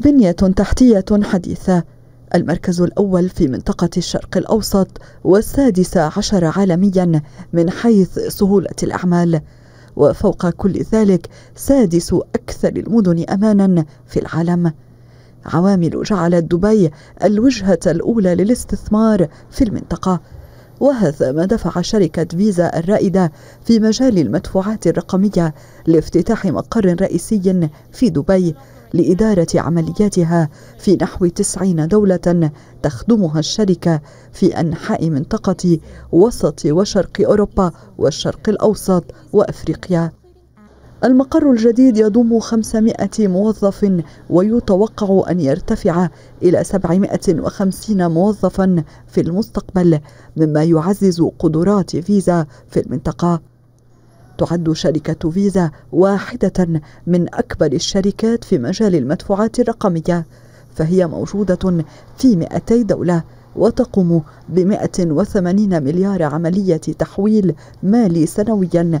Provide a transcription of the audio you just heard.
بنية تحتية حديثة المركز الأول في منطقة الشرق الأوسط والسادس عشر عالميا من حيث سهولة الأعمال وفوق كل ذلك سادس أكثر المدن أمانا في العالم عوامل جعلت دبي الوجهة الأولى للاستثمار في المنطقة وهذا ما دفع شركة فيزا الرائدة في مجال المدفوعات الرقمية لافتتاح مقر رئيسي في دبي لإدارة عملياتها في نحو تسعين دولة تخدمها الشركة في أنحاء منطقة وسط وشرق أوروبا والشرق الأوسط وأفريقيا المقر الجديد يضم 500 موظف ويتوقع أن يرتفع إلى 750 موظفا في المستقبل مما يعزز قدرات فيزا في المنطقة تعد شركة فيزا واحدة من أكبر الشركات في مجال المدفوعات الرقمية فهي موجودة في 200 دولة وتقوم ب 180 مليار عملية تحويل مالي سنوياً